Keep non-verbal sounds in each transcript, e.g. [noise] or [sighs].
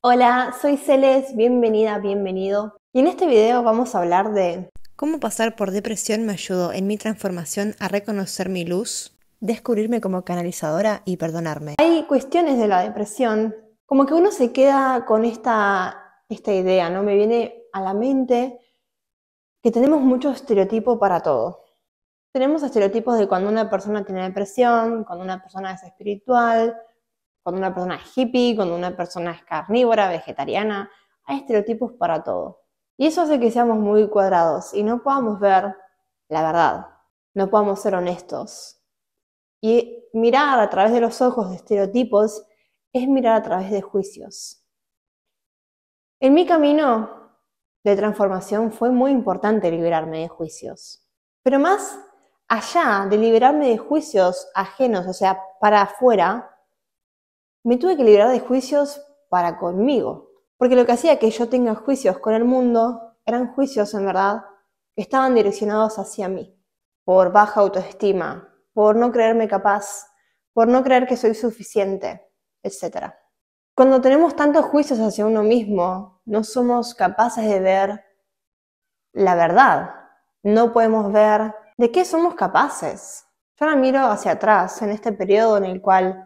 Hola, soy Celes, bienvenida, bienvenido. Y en este video vamos a hablar de cómo pasar por depresión me ayudó en mi transformación a reconocer mi luz, descubrirme como canalizadora y perdonarme. Hay cuestiones de la depresión, como que uno se queda con esta, esta idea, ¿no? Me viene a la mente que tenemos mucho estereotipo para todo. Tenemos estereotipos de cuando una persona tiene depresión, cuando una persona es espiritual, cuando una persona es hippie, cuando una persona es carnívora, vegetariana, hay estereotipos para todo. Y eso hace que seamos muy cuadrados y no podamos ver la verdad, no podamos ser honestos. Y mirar a través de los ojos de estereotipos es mirar a través de juicios. En mi camino de transformación fue muy importante liberarme de juicios, pero más allá de liberarme de juicios ajenos, o sea, para afuera, me tuve que librar de juicios para conmigo, porque lo que hacía que yo tenga juicios con el mundo eran juicios en verdad que estaban direccionados hacia mí, por baja autoestima, por no creerme capaz, por no creer que soy suficiente, etc. Cuando tenemos tantos juicios hacia uno mismo, no somos capaces de ver la verdad, no podemos ver de qué somos capaces. Yo ahora miro hacia atrás, en este periodo en el cual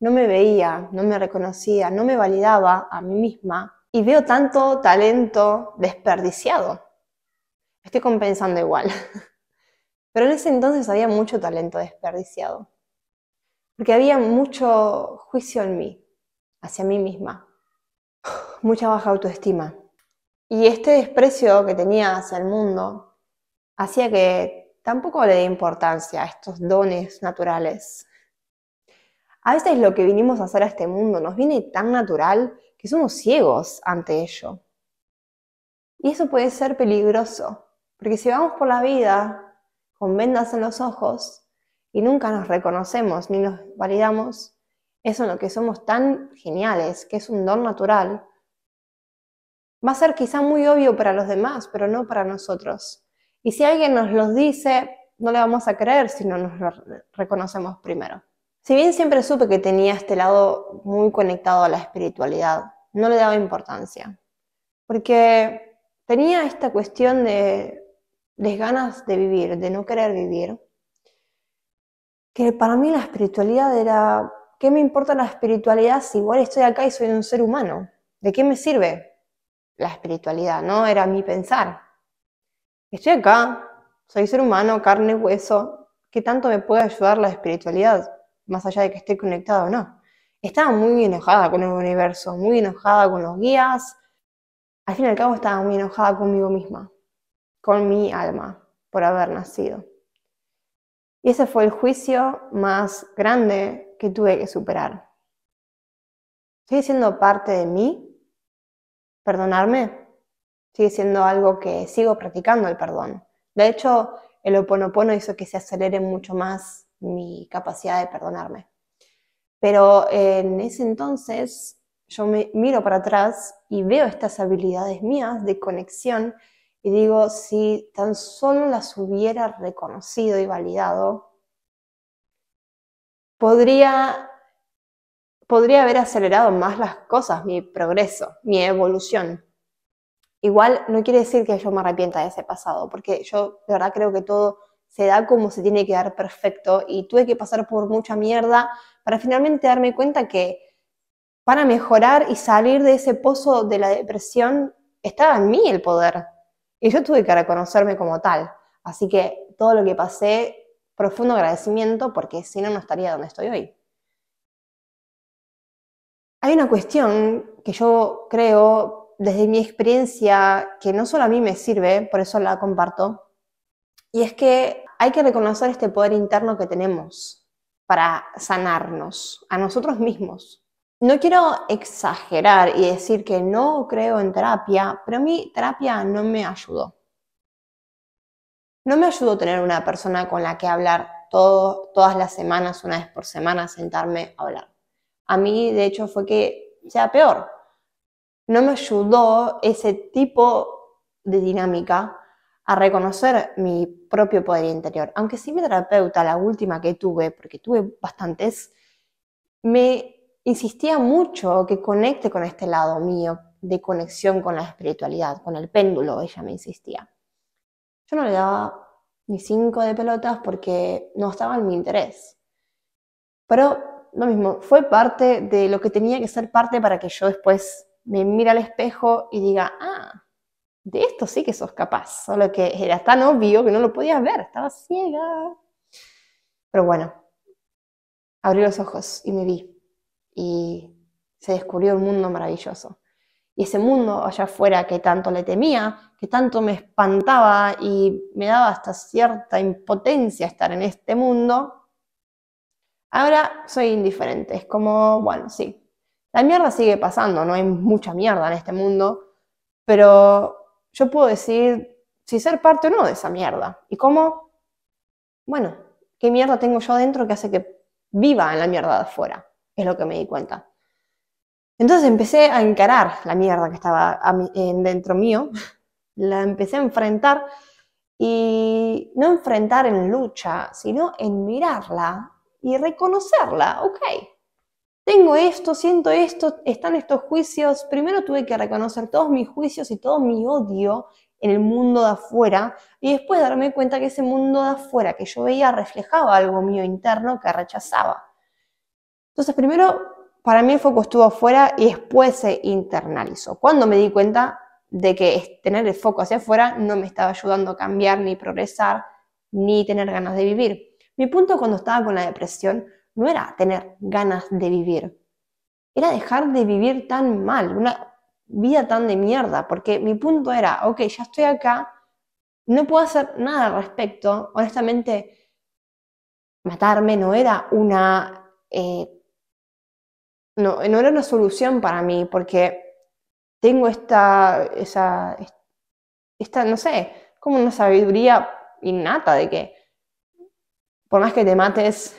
no me veía, no me reconocía, no me validaba a mí misma y veo tanto talento desperdiciado. Estoy compensando igual. [laughs] Pero en ese entonces había mucho talento desperdiciado. Porque había mucho juicio en mí, hacia mí misma. [sighs] Mucha baja autoestima. Y este desprecio que tenía hacia el mundo hacía que tampoco le dé importancia a estos dones naturales a veces lo que vinimos a hacer a este mundo nos viene tan natural que somos ciegos ante ello. Y eso puede ser peligroso, porque si vamos por la vida con vendas en los ojos y nunca nos reconocemos ni nos validamos, eso en lo que somos tan geniales, que es un don natural, va a ser quizá muy obvio para los demás, pero no para nosotros. Y si alguien nos los dice, no le vamos a creer si no nos lo reconocemos primero. Si bien siempre supe que tenía este lado muy conectado a la espiritualidad, no le daba importancia, porque tenía esta cuestión de desganas de vivir, de no querer vivir, que para mí la espiritualidad era, ¿qué me importa la espiritualidad si igual estoy acá y soy un ser humano? ¿De qué me sirve la espiritualidad? No era mi pensar. Estoy acá, soy ser humano, carne, hueso, ¿qué tanto me puede ayudar la espiritualidad? más allá de que esté conectado o no. Estaba muy enojada con el universo, muy enojada con los guías. Al fin y al cabo estaba muy enojada conmigo misma, con mi alma, por haber nacido. Y ese fue el juicio más grande que tuve que superar. Sigue siendo parte de mí, perdonarme. Sigue siendo algo que sigo practicando el perdón. De hecho, el oponopono hizo que se acelere mucho más mi capacidad de perdonarme. Pero en ese entonces yo me miro para atrás y veo estas habilidades mías de conexión y digo, si tan solo las hubiera reconocido y validado, podría, podría haber acelerado más las cosas, mi progreso, mi evolución. Igual no quiere decir que yo me arrepienta de ese pasado, porque yo de verdad creo que todo se da como se tiene que dar perfecto y tuve que pasar por mucha mierda para finalmente darme cuenta que para mejorar y salir de ese pozo de la depresión estaba en mí el poder. Y yo tuve que reconocerme como tal. Así que todo lo que pasé, profundo agradecimiento porque si no, no estaría donde estoy hoy. Hay una cuestión que yo creo desde mi experiencia que no solo a mí me sirve, por eso la comparto, y es que hay que reconocer este poder interno que tenemos para sanarnos a nosotros mismos. No quiero exagerar y decir que no creo en terapia, pero a mí terapia no me ayudó. No me ayudó tener una persona con la que hablar todas las semanas, una vez por semana, sentarme a hablar. A mí, de hecho, fue que sea peor. No me ayudó ese tipo de dinámica a reconocer mi propio poder interior. Aunque sí mi terapeuta, la última que tuve, porque tuve bastantes, me insistía mucho que conecte con este lado mío de conexión con la espiritualidad, con el péndulo, ella me insistía. Yo no le daba ni cinco de pelotas porque no estaba en mi interés. Pero lo mismo, fue parte de lo que tenía que ser parte para que yo después me mire al espejo y diga, ah, de esto sí que sos capaz, solo que era tan obvio que no lo podías ver, estaba ciega. Pero bueno, abrí los ojos y me vi y se descubrió un mundo maravilloso. Y ese mundo allá afuera que tanto le temía, que tanto me espantaba y me daba hasta cierta impotencia estar en este mundo, ahora soy indiferente. Es como, bueno, sí, la mierda sigue pasando, no hay mucha mierda en este mundo, pero yo puedo decir si ser parte o no de esa mierda. ¿Y cómo? Bueno, ¿qué mierda tengo yo adentro que hace que viva en la mierda de afuera? Es lo que me di cuenta. Entonces empecé a encarar la mierda que estaba dentro mío, [laughs] la empecé a enfrentar y no enfrentar en lucha, sino en mirarla y reconocerla, ok, tengo esto, siento esto, están estos juicios. Primero tuve que reconocer todos mis juicios y todo mi odio en el mundo de afuera y después darme cuenta que ese mundo de afuera que yo veía reflejaba algo mío interno que rechazaba. Entonces, primero, para mí el foco estuvo afuera y después se internalizó. Cuando me di cuenta de que tener el foco hacia afuera no me estaba ayudando a cambiar ni progresar ni tener ganas de vivir. Mi punto cuando estaba con la depresión no era tener ganas de vivir, era dejar de vivir tan mal, una vida tan de mierda, porque mi punto era, ok, ya estoy acá, no puedo hacer nada al respecto, honestamente, matarme no era una... Eh, no, no era una solución para mí, porque tengo esta, esa, esta, no sé, como una sabiduría innata de que por más que te mates,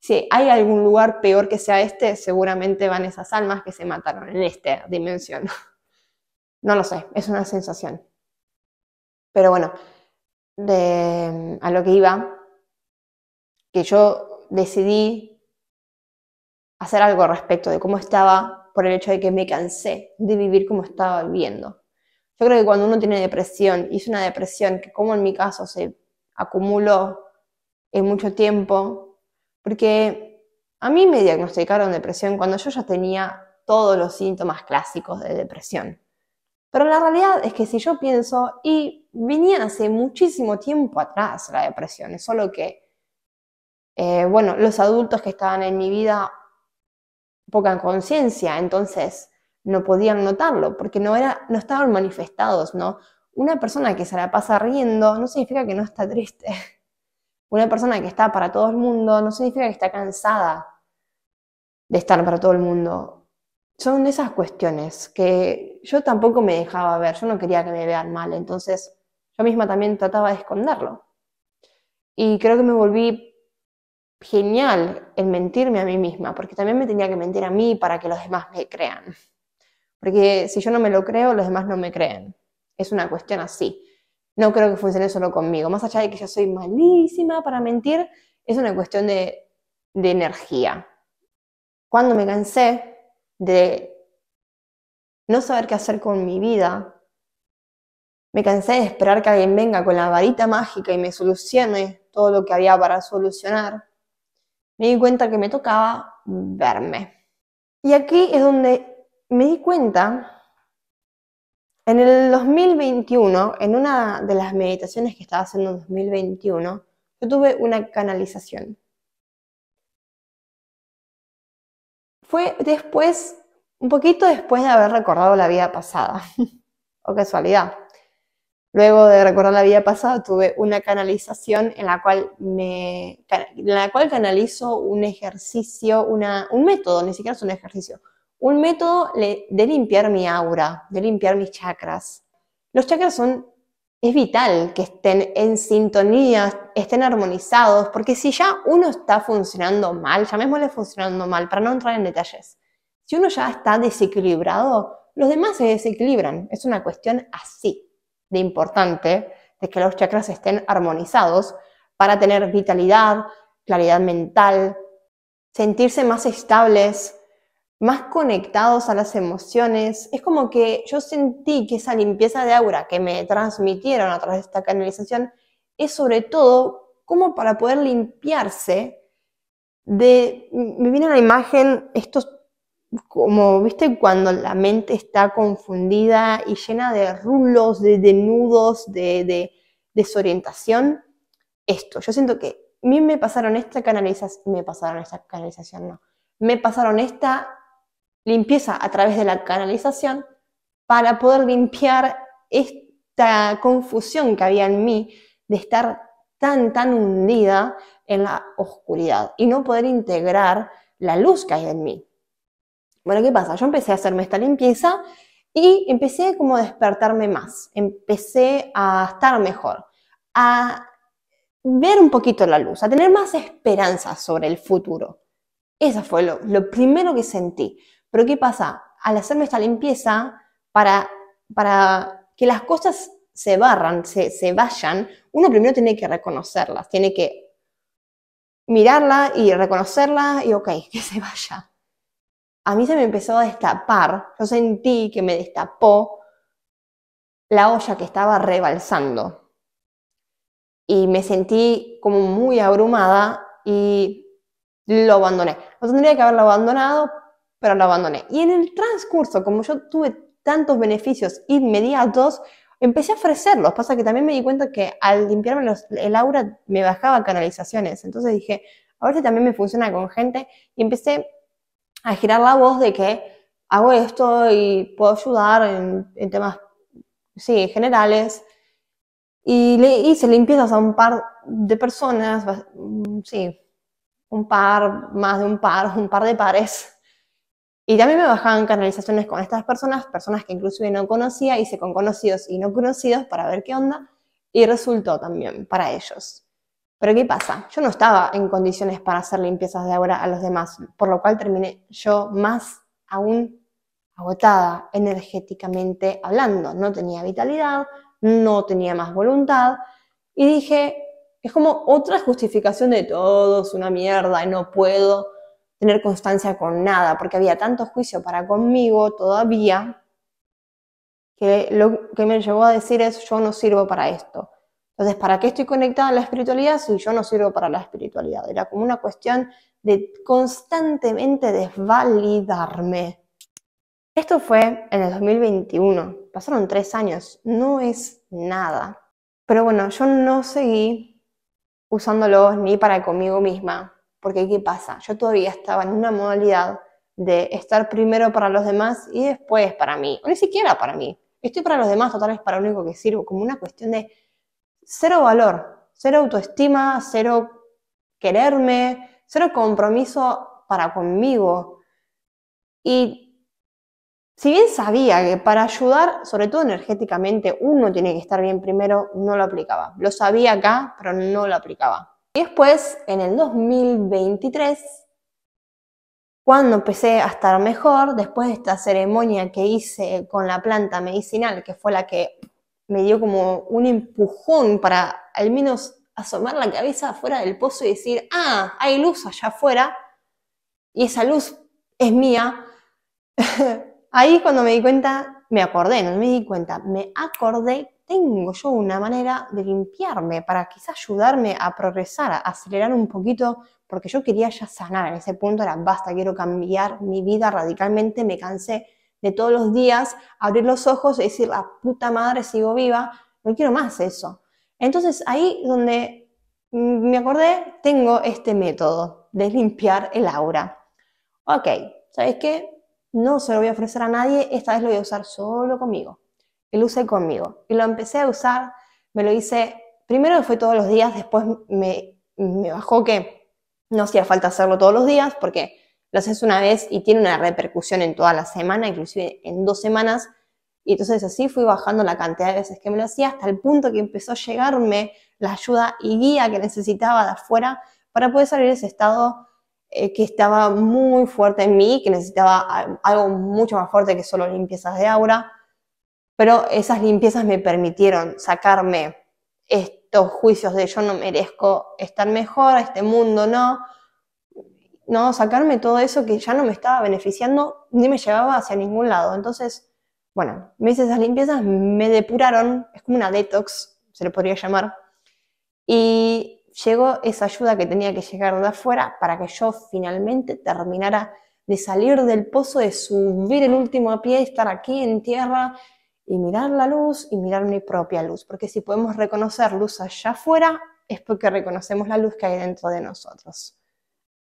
si hay algún lugar peor que sea este, seguramente van esas almas que se mataron en esta dimensión. [laughs] No lo sé, es una sensación. Pero bueno, a lo que iba, que yo decidí hacer algo respecto de cómo estaba por el hecho de que me cansé de vivir como estaba viviendo. Yo creo que cuando uno tiene depresión, y es una depresión que como en mi caso se acumuló en mucho tiempo, porque a mí me diagnosticaron depresión cuando yo ya tenía todos los síntomas clásicos de depresión. Pero la realidad es que si yo pienso, y venía hace muchísimo tiempo atrás la depresión, es solo que, eh, bueno, los adultos que estaban en mi vida poca conciencia, entonces no podían notarlo, porque no, era, no estaban manifestados, ¿no? Una persona que se la pasa riendo no significa que no está triste. Una persona que está para todo el mundo no significa que está cansada de estar para todo el mundo. Son esas cuestiones que yo tampoco me dejaba ver, yo no quería que me vean mal, entonces yo misma también trataba de esconderlo. Y creo que me volví genial en mentirme a mí misma, porque también me tenía que mentir a mí para que los demás me crean. Porque si yo no me lo creo, los demás no me creen. Es una cuestión así no creo que funcione solo conmigo. Más allá de que yo soy malísima para mentir, es una cuestión de, de energía. Cuando me cansé de no saber qué hacer con mi vida, me cansé de esperar que alguien venga con la varita mágica y me solucione todo lo que había para solucionar, me di cuenta que me tocaba verme. Y aquí es donde me di cuenta en el 2021, en una de las meditaciones que estaba haciendo en 2021, yo tuve una canalización. Fue después, un poquito después de haber recordado la vida pasada, [laughs] o casualidad. Luego de recordar la vida pasada, tuve una canalización en la cual, me, en la cual canalizo un ejercicio, un método, ni siquiera es un ejercicio, un método de limpiar mi aura, de limpiar mis chakras. Los chakras son, es vital que estén en sintonía, estén armonizados, porque si ya uno está funcionando mal, llamémosle funcionando mal, para no entrar en detalles, si uno ya está desequilibrado, los demás se desequilibran. Es una cuestión así de importante de que los chakras estén armonizados para tener vitalidad, claridad mental, sentirse más estables, más conectados a las emociones. Es como que yo sentí que esa limpieza de aura que me transmitieron a través de esta canalización es sobre todo como para poder limpiarse de... Me viene la imagen estos, como viste, cuando la mente está confundida y llena de rulos, de, nudos, de, de desorientación. Esto, yo siento que a mí me pasaron esta canalización, me pasaron esta canalización, no, me pasaron esta limpieza a través de la canalización para poder limpiar esta confusión que había en mí de estar tan, tan hundida en la oscuridad y no poder integrar la luz que hay en mí. Bueno, ¿qué pasa? Yo empecé a hacerme esta limpieza y empecé como a despertarme más, empecé a estar mejor, a ver un poquito la luz, a tener más esperanza sobre el futuro. Eso fue lo primero que sentí. Pero ¿qué pasa? Al hacerme esta limpieza, para, para que las cosas se barran, se, se vayan, uno primero tiene que reconocerlas, tiene que mirarla y reconocerla y ok, [laughs] que se vaya. A mí se me empezó a destapar, yo sentí que me destapó la olla que estaba rebalsando y me sentí como muy abrumada y lo abandoné. No tendría que haberlo abandonado, pero lo abandoné. Y en el transcurso, como yo tuve tantos beneficios inmediatos, empecé a ofrecerlos. Pasa que también me di cuenta que al limpiarme el aura me bajaba canalizaciones. Entonces dije, a ver si también me funciona con gente. Y empecé a girar la voz de que hago esto y puedo ayudar en, en temas, sí, generales. Y le hice limpiezas a un par de personas, mm, sí, un par, más de un par, un par de pares y también me bajaban canalizaciones con estas personas, personas que inclusive no conocía, hice con conocidos y no conocidos para ver qué onda, y resultó también para ellos. Pero ¿qué pasa? Yo no estaba en condiciones para hacer limpiezas de ahora a los demás, por lo cual terminé yo más aún agotada energéticamente hablando. No tenía vitalidad, no tenía más voluntad, y dije, es como otra justificación de todos, una mierda, y no puedo tener constancia con nada, porque había tanto juicio para conmigo todavía, que lo que me llevó a decir es, yo no sirvo para esto. Entonces, ¿para qué estoy conectada a la espiritualidad si yo no sirvo para la espiritualidad? Era como una cuestión de constantemente desvalidarme. Esto fue en el 2021, pasaron tres años, no es nada. Pero bueno, yo no seguí usándolo ni para conmigo misma, porque ¿qué pasa? Yo todavía estaba en una modalidad de estar primero para los demás y después para mí, o ni siquiera para mí. Estoy para los demás, total es para lo único que sirvo, como una cuestión de cero valor, cero autoestima, cero quererme, cero compromiso para conmigo. Y si bien sabía que para ayudar, sobre todo energéticamente, uno tiene que estar bien primero, no lo aplicaba. Lo sabía acá, pero no lo aplicaba. Y después, en el 2023, cuando empecé a estar mejor, después de esta ceremonia que hice con la planta medicinal, que fue la que me dio como un empujón para al menos asomar la cabeza afuera del pozo y decir, ah, hay luz allá afuera, y esa luz es mía. [laughs] Ahí cuando me di cuenta, me acordé, no me di cuenta, me acordé tengo yo una manera de limpiarme para quizás ayudarme a progresar, a acelerar un poquito, porque yo quería ya sanar en ese punto, era basta, quiero cambiar mi vida radicalmente, me cansé de todos los días abrir los ojos y decir, la puta madre, sigo viva, no quiero más eso. Entonces ahí donde mm, me acordé, tengo este método de limpiar el aura. Ok, ¿sabes qué? No se lo voy a ofrecer a nadie, esta vez lo voy a usar solo conmigo y lo usé conmigo. Y lo empecé a usar, me lo hice, primero fue todos los días, después me, bajó que no hacía falta hacerlo todos los días porque lo haces una vez y tiene una repercusión en toda la semana, inclusive en dos semanas. Y entonces así fui bajando la cantidad de veces que me lo hacía hasta el punto que empezó a llegarme la ayuda y guía que necesitaba de afuera para poder salir de ese estado eh, que estaba muy fuerte en mí, que necesitaba ah, algo mucho más fuerte que solo limpiezas de aura pero esas limpiezas me permitieron sacarme estos juicios de yo no merezco estar mejor, este mundo no, no, sacarme todo eso que ya no me estaba beneficiando ni me llevaba hacia ningún lado. Entonces, bueno, me hice esas limpiezas, me depuraron, es como una detox, se le podría llamar, y llegó esa ayuda que tenía que llegar de afuera para que yo finalmente terminara de salir del pozo, de subir el último a pie, estar aquí en tierra, y mirar la luz y mirar mi propia luz, porque si podemos reconocer luz allá afuera, es porque reconocemos la luz que hay dentro de nosotros.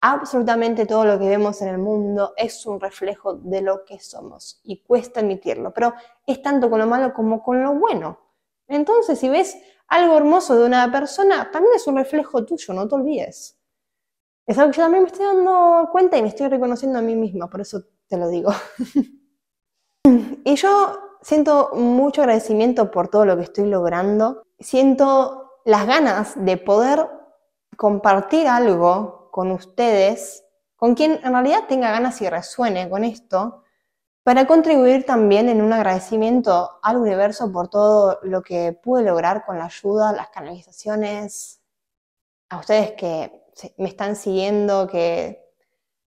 Absolutamente todo lo que vemos en el mundo es un reflejo de lo que somos y cuesta admitirlo, pero es tanto con lo malo como con lo bueno. Entonces, si ves algo hermoso de una persona, también es un reflejo tuyo, no te olvides. Es algo que yo también me estoy dando cuenta y me estoy reconociendo a mí misma, por eso te lo digo. [laughs] y yo Siento mucho agradecimiento por todo lo que estoy logrando. Siento las ganas de poder compartir algo con ustedes, con quien en realidad tenga ganas y resuene con esto, para contribuir también en un agradecimiento al universo por todo lo que pude lograr con la ayuda, las canalizaciones, a ustedes que me están siguiendo, que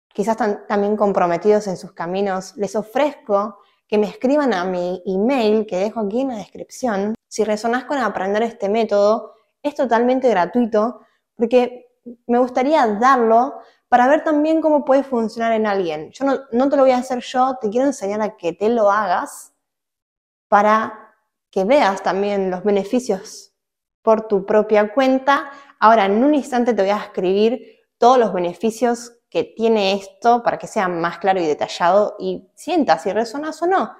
quizás están también comprometidos en sus caminos, les ofrezco que me escriban a mi email que dejo aquí en la descripción. Si resonás con aprender este método, es totalmente gratuito porque me gustaría darlo para ver también cómo puede funcionar en alguien. Yo no, no te lo voy a hacer yo, te quiero enseñar a que te lo hagas para que veas también los beneficios por tu propia cuenta. Ahora, en un instante te voy a escribir todos los beneficios que tiene esto para que sea más claro y detallado y sientas si resonas o no.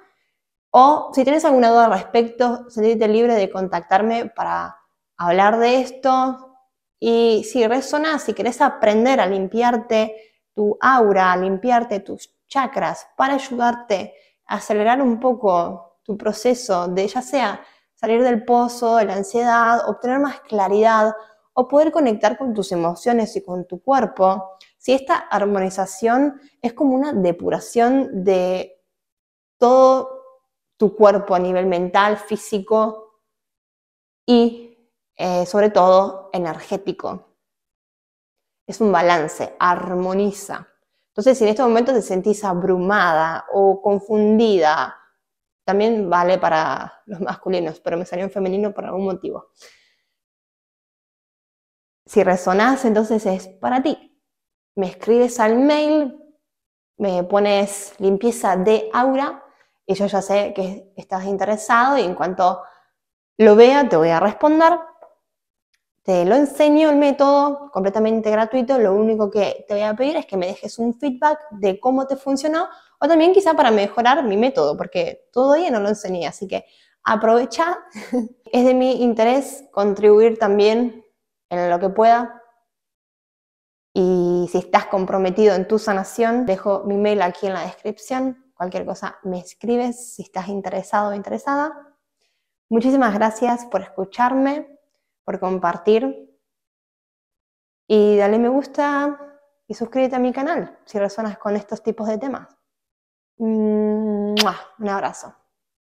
O si tienes alguna duda al respecto, sentirte libre de contactarme para hablar de esto. Y si resonas, si querés aprender a limpiarte tu aura, a limpiarte tus chakras para ayudarte a acelerar un poco tu proceso de ya sea salir del pozo, de la ansiedad, obtener más claridad o poder conectar con tus emociones y con tu cuerpo, si esta armonización es como una depuración de todo tu cuerpo a nivel mental, físico y eh, sobre todo energético. Es un balance, armoniza. Entonces, si en este momento te sentís abrumada o confundida, también vale para los masculinos, pero me salió en femenino por algún motivo. Si resonás, entonces es para ti me escribes al mail, me pones limpieza de aura y yo ya sé que estás interesado y en cuanto lo vea te voy a responder. Te lo enseño el método completamente gratuito, lo único que te voy a pedir es que me dejes un feedback de cómo te funcionó o también quizá para mejorar mi método, porque todavía no lo enseñé, así que aprovecha. [laughs] es de mi interés contribuir también en lo que pueda y si estás comprometido en tu sanación, dejo mi mail aquí en la descripción. Cualquier cosa me escribes si estás interesado o interesada. Muchísimas gracias por escucharme, por compartir. Y dale me gusta y suscríbete a mi canal si resonas con estos tipos de temas. Mm, un abrazo.